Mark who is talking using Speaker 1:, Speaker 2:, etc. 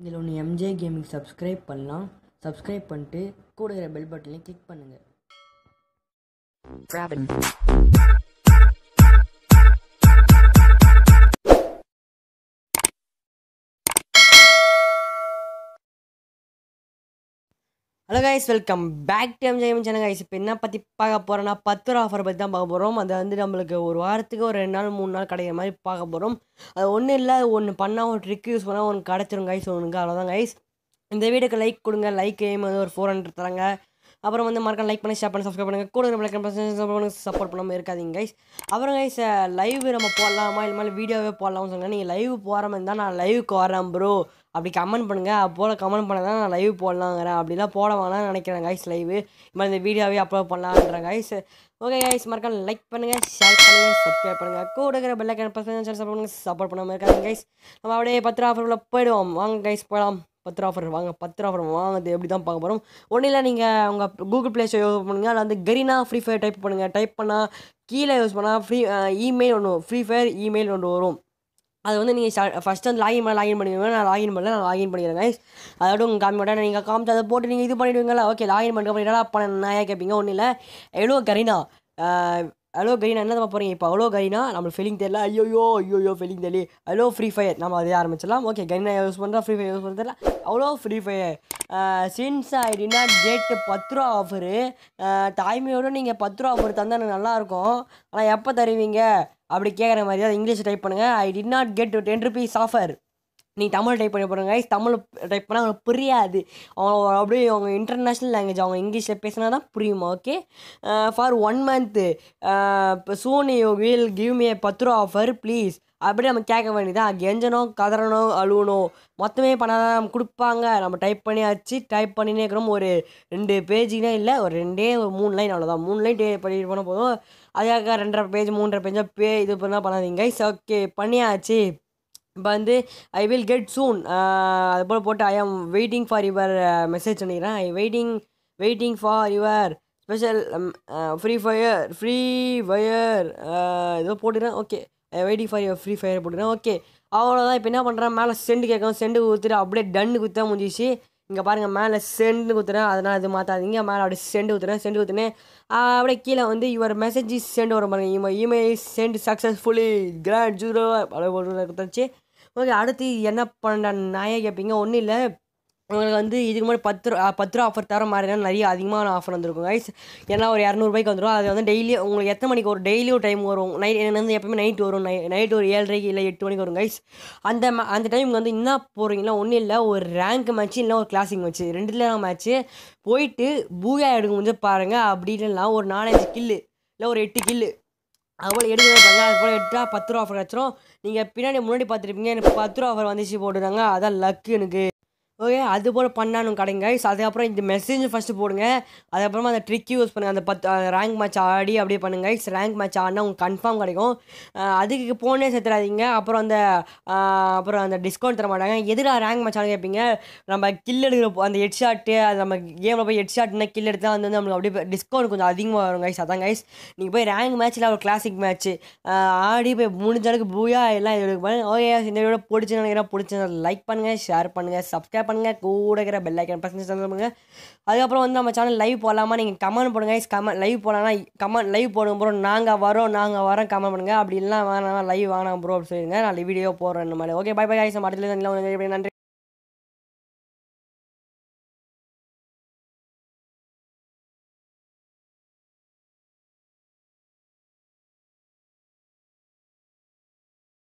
Speaker 1: இதில் ஒன்று MJ gaming subscribe பண்ணலாம் சப்ஸ்கிரைப் பண்ணிட்டு கூட பெல் பட்டனையும் கிளிக் பண்ணுங்கள் hello guys welcome back time Jayam channel guys இப்போ என்ன பற்றி பார்க்க போகிறோன்னா பத்து ரூபா ஆஃபர் பற்றி தான் பார்க்க போகிறோம் அது வந்து நம்மளுக்கு ஒரு வாரத்துக்கு ஒரு ரெண்டு நாள் மூணு நாள் கிடைக்கிற மாதிரி பார்க்க போகிறோம் அது ஒன்றும் இல்லை ஒன்று பண்ணால் ஒரு ட்ரிக் யூஸ் பண்ணால் ஒன்று கிடச்சிரும் கைஸ் ஒன்றுங்க அவ்வளோதான் கைஸ் இந்த வீடியோக்கு லைக் கொடுங்க லைக் எய்ம் வந்து ஒரு ஃபோர் ஹண்ட்ரட் தராங்க அப்புறம் வந்து மறக்க லைக் பண்ணி ஷேர் பண்ணி சப்ஸ்கிரைப் பண்ணுங்கள் கூட பண்ணுங்க சப்போர்ட் பண்ணாமல் இருக்காதிங்க கைஸ் அப்புறம் கைஸ் லைவ் நம்ம போடலாமா இல்லை மாதிரி வீடியோவே போடலாம்னு சொன்னால் நீங்கள் லைவ் போகிற மாதிரி தான் நான் லைவுக்கு வரேன் ப்ரோ அப்படி கமெண்ட் பண்ணுங்கள் அப்போல கமெண்ட் பண்ண தான் நான் லைவ் போடலாங்கிறேன் அப்படிலாம் போட நினைக்கிறேன் கைஸ் லைவ் இது மாதிரி இந்த வீடியோவே அப்லோட் பண்ணலான்றேன் கைஸ் ஓகே கைஸ் மறக்காம லைக் பண்ணுங்கள் ஷேர் பண்ணுங்கள் சப்ஸ்கிரைப் பண்ணுங்கள் கூட இருக்கிற பெல்லைக்கான பர்சன் சப்போர்ட் பண்ணுங்கள் சப்போர்ட் பண்ணாமல் இருக்காங்க கைஸ் நம்ம அப்படியே பத்து ரூபா போயிடுவோம் வாங்க கைஸ் போகலாம் பத்து ஆஃபர் வாங்க பத்து ஆஃபர் வாங்கிறது எப்படி தான் பார்க்க போகிறோம் ஒன்றும் இல்லை நீங்கள் உங்கள் கூகுள் ப்ளே ஸ்டோர் யூஸ் பண்ணுங்கள் அதில் வந்து கரீனா ஃப்ரீ ஃபயர் டைப் பண்ணுங்கள் டைப் பண்ணால் கீழே யூஸ் பண்ணால் ஃப்ரீ இமெயில் ஒன்று ஃப்ரீ ஃபயர் இமெயில் ஒன்று வரும் அது வந்து நீங்கள் ஃபஸ்ட்டு வந்து லாகின் பண்ண லாகின் பண்ணிடுங்க நான் லாகின் பண்ணல நான் லாகின் பண்ணிடுறேன் கைஸ் அதோட உங்கள் காமி மாட்டேன் நீங்கள் காமிச்சு அதை போட்டு நீங்கள் இது பண்ணிவிடுவீங்களா ஓகே லாகின் பண்ணுறப்ப என்னடா பண்ண நான் கேட்பீங்க ஒன்றும் இல்லை எவ்வளோ கரீனா ஹலோ கரீனா என்ன தான் போகிறீங்க இப்போ அவ்வளோ கரீனா நம்மளுக்கு ஃபீலிங் தெரியல ஐயோயோ ஐயோயோ ஃபீலிங் தெரியல ஹலோ ஃப்ரீ ஃபயர் நம்ம அதே ஆரம்பிச்சிடலாம் ஓகே கரீனா யூஸ் பண்ணுறா ஃப்ரீ ஃபயர் யூஸ் பண்ணுறதுல அவ்வளோ ஃப்ரீ ஃபயர் சின்ஸ் ஐடினா கேட்டு பத்து ரூபா ஆஃபரு தாய்மையோடு நீங்கள் பத்து ரூபா ஆஃபர் தந்தால் எனக்கு நல்லாயிருக்கும் ஆனால் எப்போ தருவீங்க அப்படி கேட்குற மாதிரி தான் இங்கிலீஷ் டைப் பண்ணுங்கள் I did not get ten rupees offer நீ தமிழ் டைப் பண்ணி போடுங்க கைஸ் தமிழ் டைப் பண்ணால் அவங்களுக்கு புரியாது அவங்க அப்படியே அவங்க இன்டர்நேஷ்னல் லாங்குவேஜ் அவங்க இங்கிலீஷில் பேசினா தான் புரியுமா ஓகே ஃபார் ஒன் மந்த்து இப்போ Sony you will give me பத்து ரூபா ஆஃபர் ப்ளீஸ் அப்படி நம்ம கேட்க வேண்டியதான் கெஞ்சனோ கதறணும் அழுவணும் மொத்தமே பண்ணால் தான் நம்ம கொடுப்பாங்க நம்ம டைப் பண்ணியாச்சு டைப் பண்ணினே இருக்கிறோம் ஒரு ரெண்டு பேஜுனா இல்லை ஒரு ரெண்டே ஒரு மூணு லைன் அவ்வளோதான் மூணு லைன் டே பண்ணிட்டு போனால் போதும் அதுக்காக ரெண்டரை பேஜ் மூன்றரை பேஜாக பே இது பண்ணால் பண்ணாதீங்க ஓகே பண்ணியாச்சு இப்போ வந்து ஐ வில் கெட் சூன் அதுபோல் போட்டு ஐ ஆம் வெயிட்டிங் ஃபார் யுவர் மெசேஜ் பண்ணிக்கிறேன் I waiting waiting for your special free fire free fire ஏதோ போட்டுக்கிறேன் okay waiting for your free fire போட்டுக்கிறேன் ஓகே அவ்வளோதான் இப்போ என்ன பண்ணுறேன் மேலே செண்டு கேட்கும் செண்டு கொடுத்துட்டு அப்படியே டன்னு குத்தா முடிஞ்சிச்சு இங்கே பாருங்கள் மேலே செண்டு குத்துறேன் அதனால் இது மாற்றாதீங்க மேலே அப்படியே செண்டு குத்துறேன் செண்டு குத்துனேன் அப்படியே கீழே வந்து இவர் மெசேஜ் சென்ட் வரும் பாருங்கள் இமெயில் சென்ட் சக்ஸஸ்ஃபுல்லி கிராண்ட் ஜூரோ அப்படியே கொடுத்துருச்சு ஓகே அடுத்து என்ன பண்ண நியாயம் கேட்பீங்க ஒன்றும் இல்லை உங்களுக்கு வந்து இதுக்கு முன்னாடி பத்து ரூபா பத்து ரூபா ஆஃபர் தர மாதிரினா நிறைய அதிகமான ஆஃபர் வந்திருக்கும் கைஸ் ஏன்னா ஒரு இரநூறுபாய்க்கு வந்துடும் அது வந்து டெய்லி உங்களுக்கு எத்தனை மணிக்கு ஒரு டெய்லி ஒரு டைம் வரும் நைட் எனக்கு வந்து எப்பவுமே நைட் வரும் நை நைட் ஒரு ஏழரைக்கு இல்லை எட்டு மணிக்கு வரும் கைஸ் அந்த அந்த டைம் வந்து என்ன போகிறீங்களா ஒன்றும் இல்லை ஒரு ரேங்க் மேட்ச்சு இல்லை ஒரு கிளாசிங் மேட்ச்சு ரெண்டுல மேட்ச்சு போயிட்டு பூயா எடுக்க முடிஞ்ச பாருங்கள் அப்படி இல்லைன்னா ஒரு நாலஞ்சு கில்லு இல்லை ஒரு எட்டு கில்லு அதுபோல் எடுக்கிற பார்த்தா அது போல் எடுத்தால் பத்து ரூபா ஆஃபர் கிடச்சிரும் நீங்கள் பின்னாடி முன்னாடி பார்த்துருப்பீங்க எனக்கு பத்து ரூபா ஆஃபர் வந்துச்சு போட்டுருந்தாங்க அதான் லக்கு எனக்கு ஓகே அது போல் பண்ணானு கிடைங்க அதுக்கப்புறம் இந்த மெசேஜ் ஃபஸ்ட்டு போடுங்க அதுக்கப்புறமா அந்த ட்ரிக் யூஸ் பண்ணுங்கள் அந்த பத்து ரேங்க் மேட்ச் ஆடி அப்படியே பண்ணுங்க ரேங்க் மேட்ச் ஆடினா உங்களுக்கு கன்ஃபார்ம் கிடைக்கும் அதுக்கு போனே சேர்த்துடாதீங்க அப்புறம் அந்த அப்புறம் அந்த டிஸ்கவுண்ட் தர மாட்டாங்க எதிராக ரேங்க் மேட்ச் ஆனால் கேட்பீங்க நம்ம கில் எடுக்கிற அந்த ஹெட் ஷாட்டு அது நம்ம கேமில் போய் ஹெட் ஷாட்னா கில் எடுத்தால் வந்து நம்மளுக்கு அப்படியே டிஸ்கவுண்ட் கொஞ்சம் அதிகமாக வரும் கைஸ் அதான் கைஸ் நீங்கள் போய் ரேங்க் மேட்ச்சில் ஒரு கிளாசிக் மேட்ச்சு ஆடி போய் முடிஞ்ச அளவுக்கு பூயா எல்லாம் இது ஓகே இந்த வீடியோ பிடிச்சுன்னு நினைக்கிறேன் பிடிச்சதுன்னா லைக் பண்ணுங்கள் ஷேர் பண்ணுங்கள் சப்ஸ்கிரைப் சப்ஸ்கிரைப் பண்ணுங்கள் கூட இருக்கிற பெல் ஐக்கன் பசங்க பண்ணுங்க அதுக்கப்புறம் வந்து நம்ம சேனல் லைவ் போடலாமா நீங்கள் கமெண்ட் பண்ணுங்கள் கமெண்ட் லைவ் போடலாம்னா கமெண்ட் லைவ் போடும் ப்ரோ நாங்கள் வரோம் நாங்கள் வரோம் கமெண்ட் பண்ணுங்கள் அப்படி இல்லைனா வேணாம் லைவ் வேணாம் ப்ரோ அப்படி சொல்லுங்கள் நான் வீடியோ போடுறேன் இந்த மாதிரி ஓகே பை பை ஐஸ் நம்ம நன்றி